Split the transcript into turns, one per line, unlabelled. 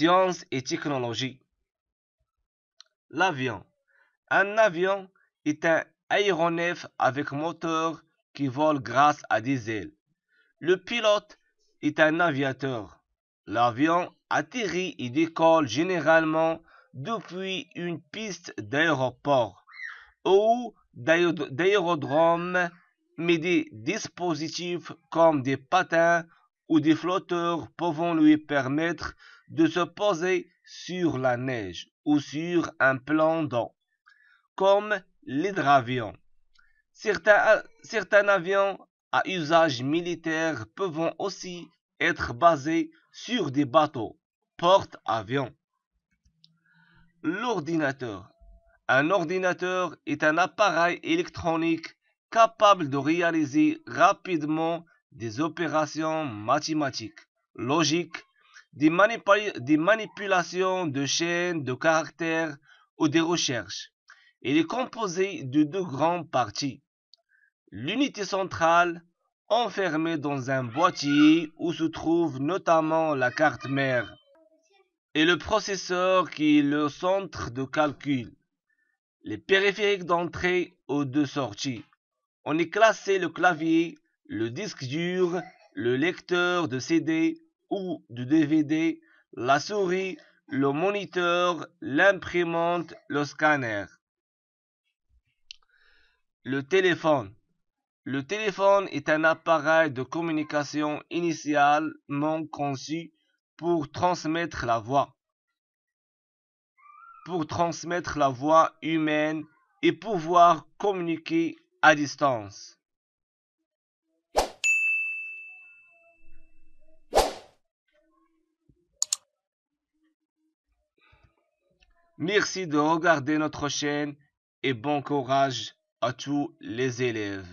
Sciences et technologies. L'avion. Un avion est un aéronef avec moteur qui vole grâce à des ailes. Le pilote est un aviateur. L'avion atterrit et décolle généralement depuis une piste d'aéroport ou d'aérodrome, mais des dispositifs comme des patins des flotteurs pouvant lui permettre de se poser sur la neige ou sur un plan d'eau, comme l'hydravion. Certains, certains avions à usage militaire peuvent aussi être basés sur des bateaux, porte-avions. L'ordinateur. Un ordinateur est un appareil électronique capable de réaliser rapidement des opérations mathématiques, logiques, des, des manipulations de chaînes de caractères ou des recherches. Il est composé de deux grandes parties. L'unité centrale, enfermée dans un boîtier où se trouve notamment la carte mère, et le processeur qui est le centre de calcul. Les périphériques d'entrée ou de sortie. On est classé le clavier, le disque dur, le lecteur de CD ou de DVD, la souris, le moniteur, l'imprimante, le scanner. Le téléphone. Le téléphone est un appareil de communication initialement conçu pour transmettre la voix. Pour transmettre la voix humaine et pouvoir communiquer à distance. Merci de regarder notre chaîne et bon courage à tous les élèves.